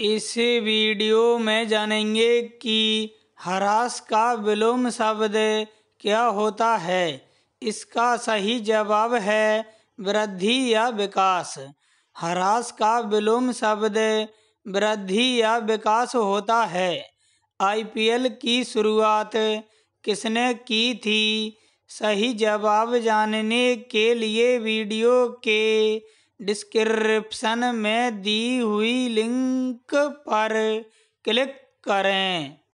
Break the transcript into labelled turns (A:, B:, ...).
A: इस वीडियो में जानेंगे कि हरास का विलोम शब्द क्या होता है इसका सही जवाब है वृद्धि या विकास हरास का विलोम शब्द वृद्धि या विकास होता है आईपीएल की शुरुआत किसने की थी सही जवाब जानने के लिए वीडियो के डिस्क्रिप्शन में दी हुई लिंक पर क्लिक करें